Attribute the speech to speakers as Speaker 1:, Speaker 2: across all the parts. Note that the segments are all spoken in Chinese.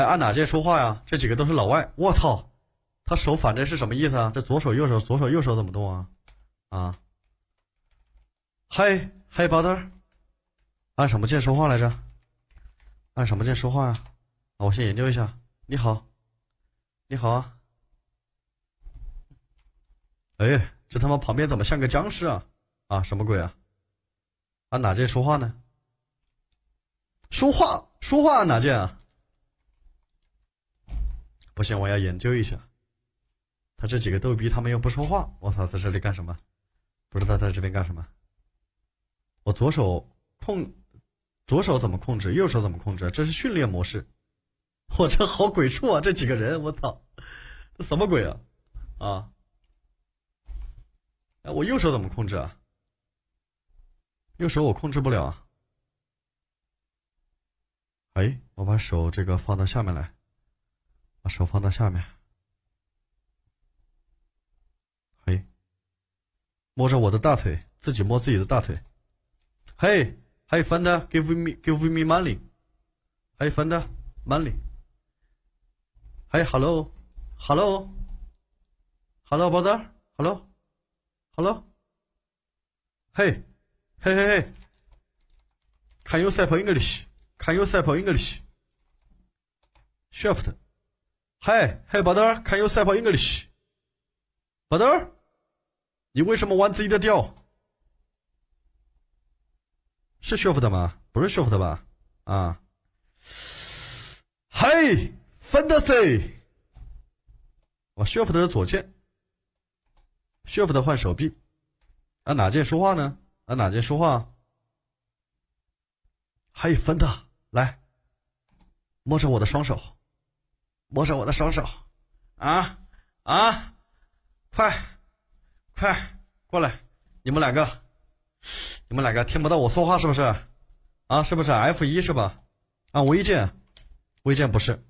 Speaker 1: 来按哪键说话呀？这几个都是老外，我操！他手反着是什么意思啊？这左手右手左手右手怎么动啊？啊！嗨嗨，巴登，按什么键说话来着？按什么键说话呀？啊，我先研究一下。你好，你好啊！哎，这他妈旁边怎么像个僵尸啊？啊，什么鬼啊？按哪键说话呢？说话说话按哪键啊？不行，我要研究一下。他这几个逗逼，他们又不说话。我操，在这里干什么？不知道在这边干什么。我左手控，左手怎么控制？右手怎么控制？这是训练模式。我这好鬼畜啊！这几个人，我操，这什么鬼啊？啊！哎，我右手怎么控制啊？右手我控制不了。哎，我把手这个放到下面来。把手放到下面。嘿，摸着我的大腿，自己摸自己的大腿。Hey, hey, f n d give me, give me money. Hey, f n d money. Hey, hello, hello, hello, brother, hello, hello. 嘿，嘿嘿嘿。Can you speak English? Can you speak English? Shift. Hey, hey, b r o t h e r can you s p e a k English"? b r o t h e r 你为什么玩自己的调？是 shift 吗？不是 shift 吧？啊！Hey, fantasy, 我 shift 的是左键。shift 的换手臂，按哪键说话呢？按哪键说话？Hey, f a n t a 来，摸着我的双手。摸着我的双手，啊啊，快快过来！你们两个，你们两个听不到我说话是不是？啊，是不是 F 一是吧？啊，微震，微震不是。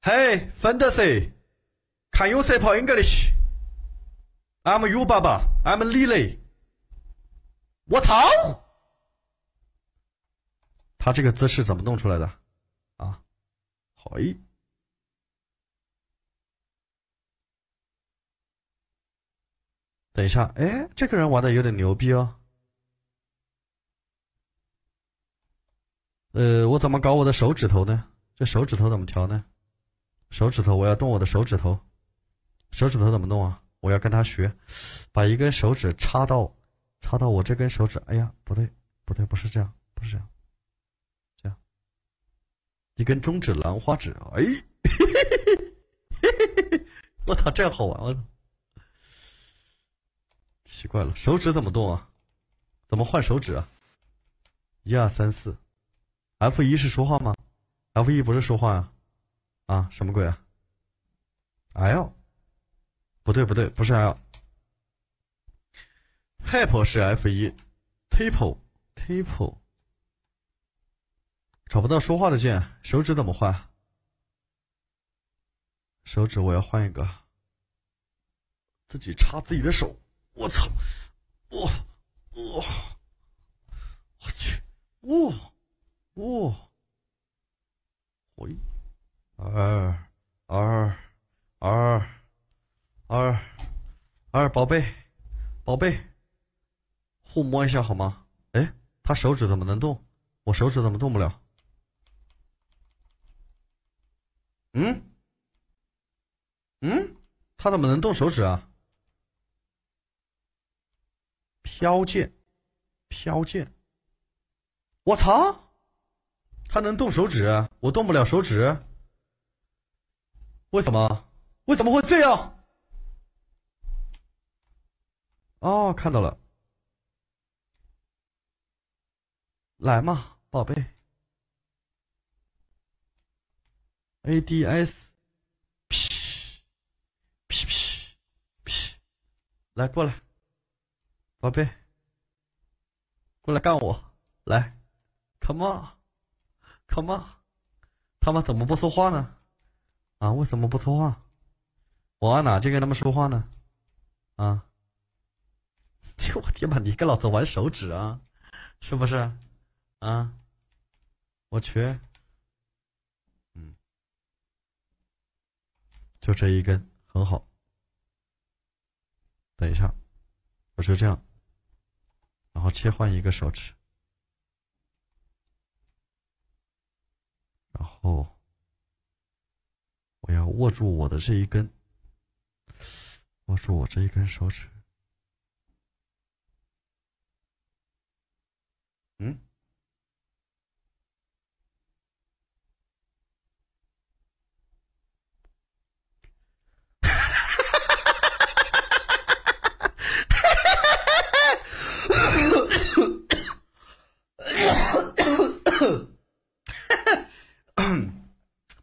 Speaker 1: Hey Fantasy，Can you speak English？I'm you 爸爸，I'm Lily。我操！他这个姿势怎么弄出来的？啊，好诶。等一下，哎，这个人玩的有点牛逼哦。呃，我怎么搞我的手指头呢？这手指头怎么调呢？手指头，我要动我的手指头。手指头怎么弄啊？我要跟他学，把一根手指插到，插到我这根手指。哎呀，不对，不对，不是这样，不是这样，这样，一根中指兰花指。哎，我操，这样好玩，我操。怪了，手指怎么动啊？怎么换手指啊？一二三四，F 一是说话吗？F 一不是说话呀？啊，什么鬼啊？L，不对不对，不是 L。h e p 是 F 一，Table table，找不到说话的键，手指怎么换？手指我要换一个，自己插自己的手。我操！我我我去！我我喂！二二二二二，宝贝，宝贝，互摸一下好吗？哎，他手指怎么能动？我手指怎么动不了？嗯嗯，他怎么能动手指啊？飘剑，飘剑。我操！他能动手指，我动不了手指，为什么？为什么会这样？哦，看到了，来嘛，宝贝。A D S，屁，屁屁，屁，来过来。宝贝，过来干我！来，come，come，o n on，他们怎么不说话呢？啊，为什么不说话？我哪去跟他们说话呢？啊！我天吧，你跟老子玩手指啊？是不是？啊！我去，嗯，就这一根，很好。等一下，我是这样。我切换一个手指，然后我要握住我的这一根，握住我这一根手指。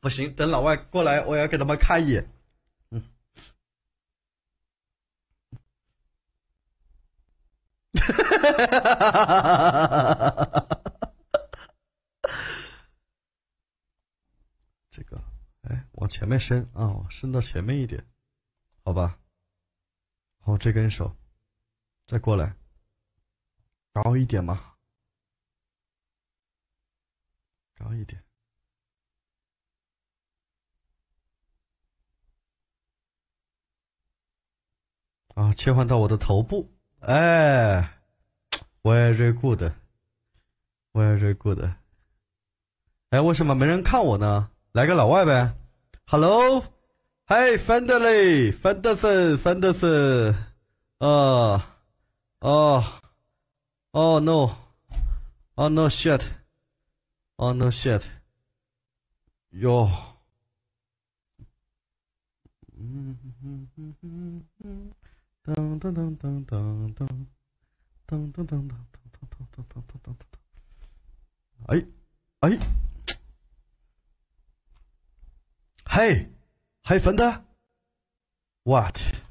Speaker 1: 不行，等老外过来，我要给他们看一眼。嗯，哈哈哈哈哈哈哈哈哈哈哈哈哈哈。这个，哎，往前面伸啊，伸到前面一点，好吧。好，这根手，再过来，高一点嘛。啊，切换到我的头部，哎 v e r y g o o d v e r y good。哎，为什么没人看我呢？来个老外呗 h e l l o h f i n d a l y f a n d e r s o n f a n d e r s o n 呃，哦哦 no，Oh no shit，Oh no shit，哟，嗯嗯嗯嗯嗯嗯。噔噔噔噔噔噔噔噔噔噔噔噔噔噔噔噔噔噔哎哎嘿还粉的我 h